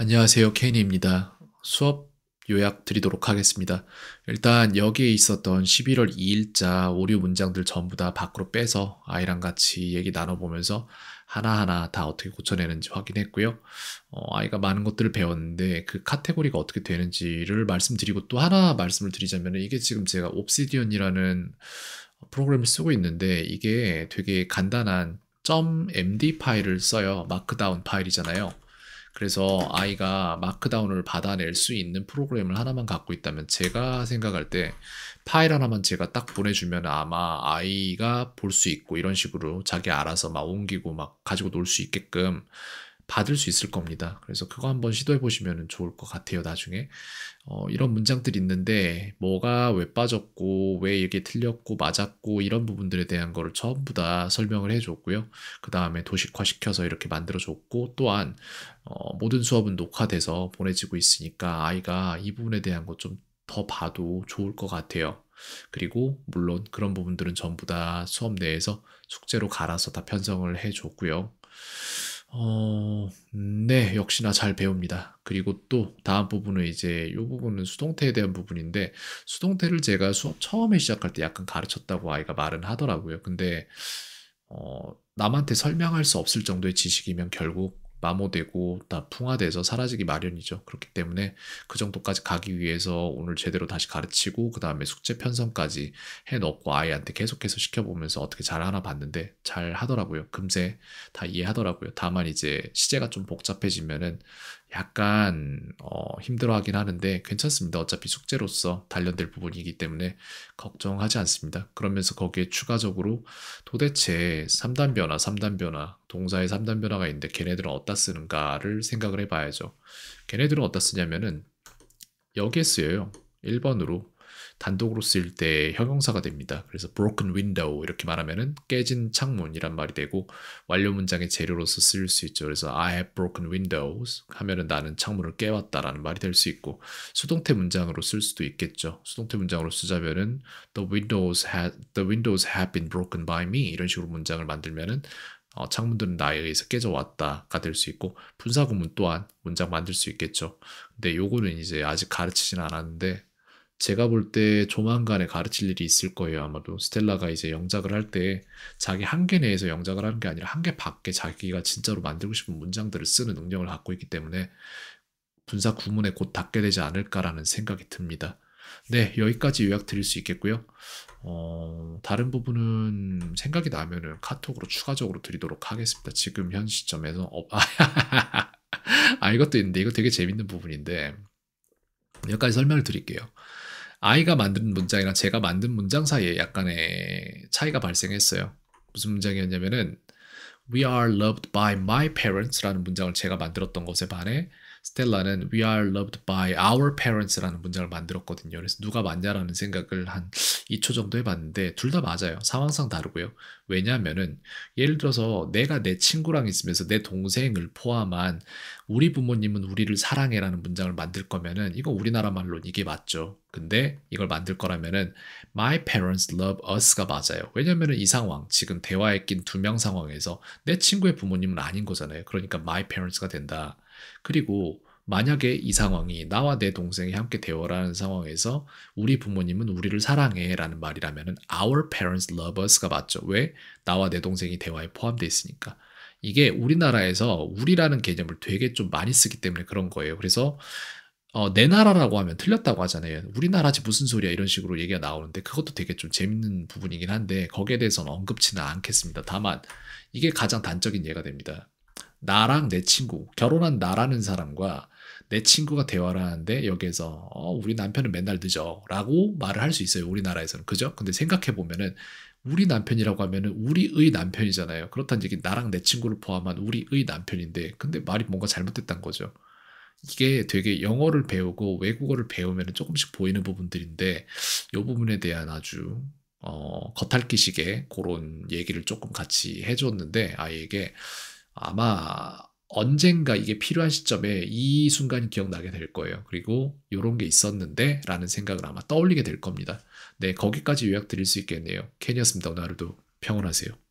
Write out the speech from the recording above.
안녕하세요. 케니입니다 수업 요약 드리도록 하겠습니다. 일단 여기에 있었던 11월 2일자 오류 문장들 전부 다 밖으로 빼서 아이랑 같이 얘기 나눠보면서 하나하나 다 어떻게 고쳐내는지 확인했고요. 어, 아이가 많은 것들을 배웠는데 그 카테고리가 어떻게 되는지를 말씀드리고 또 하나 말씀을 드리자면 이게 지금 제가 옵시디언이라는 프로그램을 쓰고 있는데 이게 되게 간단한 .md 파일을 써요. 마크다운 파일이잖아요. 그래서 아이가 마크다운을 받아낼 수 있는 프로그램을 하나만 갖고 있다면 제가 생각할 때 파일 하나만 제가 딱 보내주면 아마 아이가 볼 수 있고 이런 식으로 자기 알아서 막 옮기고 막 가지고 놀 수 있게끔 받을 수 있을 겁니다. 그래서 그거 한번 시도해 보시면 좋을 것 같아요. 나중에 어, 이런 문장들이 있는데 뭐가 왜 빠졌고 왜 이게 틀렸고 맞았고 이런 부분들에 대한 거를 전부 다 설명을 해줬고요. 그 다음에 도식화 시켜서 이렇게 만들어줬고 또한 어, 모든 수업은 녹화돼서 보내지고 있으니까 아이가 이 부분에 대한 것 좀 더 봐도 좋을 것 같아요. 그리고 물론 그런 부분들은 전부 다 수업 내에서 숙제로 갈아서 다 편성을 해줬고요. 어, 네, 역시나 잘 배웁니다. 그리고 또 다음 부분은 이제 이 부분은 수동태에 대한 부분인데 수동태를 제가 수업 처음에 시작할 때 약간 가르쳤다고 아이가 말은 하더라고요. 근데 어, 남한테 설명할 수 없을 정도의 지식이면 결국 마모되고 다 풍화돼서 사라지기 마련이죠. 그렇기 때문에 그 정도까지 가기 위해서 오늘 제대로 다시 가르치고 그 다음에 숙제 편성까지 해놓고 아이한테 계속해서 시켜보면서 어떻게 잘하나 봤는데 잘 하더라고요. 금세 다 이해하더라고요. 다만 이제 시제가 좀 복잡해지면은 약간 어, 힘들어하긴 하는데 괜찮습니다. 어차피 숙제로서 단련될 부분이기 때문에 걱정하지 않습니다. 그러면서 거기에 추가적으로 도대체 3단 변화, 3단 변화, 동사의 3단 변화가 있는데 걔네들은 어디다 쓰는가를 생각을 해봐야죠. 걔네들은 어디다 쓰냐면은 여기에 쓰여요. 1번으로 단독으로 쓰일 때 형용사가 됩니다. 그래서 broken window 이렇게 말하면은 깨진 창문이란 말이 되고 완료 문장의 재료로서 쓰일 수 있죠. 그래서 I have broken windows 하면은 나는 창문을 깨왔다라는 말이 될 수 있고 수동태 문장으로 쓸 수도 있겠죠. 수동태 문장으로 쓰자면은 the windows ha, the windows have been broken by me 이런 식으로 문장을 만들면은 어, 창문들은 나에 의해서 깨져왔다가 될 수 있고 분사 구문 또한 문장 만들 수 있겠죠. 근데 요거는 이제 아직 가르치진 않았는데 제가 볼 때 조만간에 가르칠 일이 있을 거예요. 아마도 스텔라가 이제 영작을 할 때 자기 한계 내에서 영작을 하는 게 아니라 한계 밖에 자기가 진짜로 만들고 싶은 문장들을 쓰는 능력을 갖고 있기 때문에 분사 구문에 곧 닿게 되지 않을까라는 생각이 듭니다. 네, 여기까지 요약 드릴 수 있겠고요. 어, 다른 부분은 생각이 나면은 카톡으로 추가적으로 드리도록 하겠습니다. 지금 현 시점에서 어, 아, 이것도 있는데 이거 되게 재밌는 부분인데 여기까지 설명을 드릴게요. 아이가 만든 문장이랑 제가 만든 문장 사이에 약간의 차이가 발생했어요. 무슨 문장이었냐면은 We are loved by my parents라는 문장을 제가 만들었던 것에 반해 스텔라는 We are loved by our parents라는 문장을 만들었거든요. 그래서 누가 맞냐라는 생각을 한 2초 정도 해봤는데 둘 다 맞아요. 상황상 다르고요. 왜냐하면은 예를 들어서 내가 내 친구랑 있으면서 내 동생을 포함한 우리 부모님은 우리를 사랑해라는 문장을 만들 거면은 이거 우리나라 말로 이게 맞죠. 근데 이걸 만들 거라면은 my parents love us가 맞아요. 왜냐면은 이 상황 지금 대화에 낀 두 명 상황에서 내 친구의 부모님은 아닌 거잖아요. 그러니까 my parents가 된다. 그리고 만약에 이 상황이 나와 내 동생이 함께 대화라는 상황에서 우리 부모님은 우리를 사랑해라는 말이라면은 our parents love us가 맞죠. 왜? 나와 내 동생이 대화에 포함되어 있으니까. 이게 우리나라에서 우리라는 개념을 되게 좀 많이 쓰기 때문에 그런 거예요. 그래서 어, 내 나라라고 하면 틀렸다고 하잖아요. 우리나라지 무슨 소리야 이런 식으로 얘기가 나오는데 그것도 되게 좀 재밌는 부분이긴 한데 거기에 대해서는 언급치는 않겠습니다. 다만 이게 가장 단적인 예가 됩니다. 나랑 내 친구, 결혼한 나라는 사람과 내 친구가 대화를 하는데 여기에서 어, 우리 남편은 맨날 늦어라고 말을 할 수 있어요. 우리나라에서는 그죠? 근데 생각해 보면은 우리 남편이라고 하면은 우리의 남편이잖아요. 그렇다는 얘기 나랑 내 친구를 포함한 우리의 남편인데 근데 말이 뭔가 잘못됐단 거죠. 이게 되게 영어를 배우고 외국어를 배우면 조금씩 보이는 부분들인데 이 부분에 대한 아주 어, 겉핥기식의 그런 얘기를 조금 같이 해줬는데 아이에게 아마 언젠가 이게 필요한 시점에 이 순간이 기억나게 될 거예요. 그리고 이런 게 있었는데 라는 생각을 아마 떠올리게 될 겁니다. 네, 거기까지 요약 드릴 수 있겠네요. 케니였습니다. 오늘 하루도 평온하세요.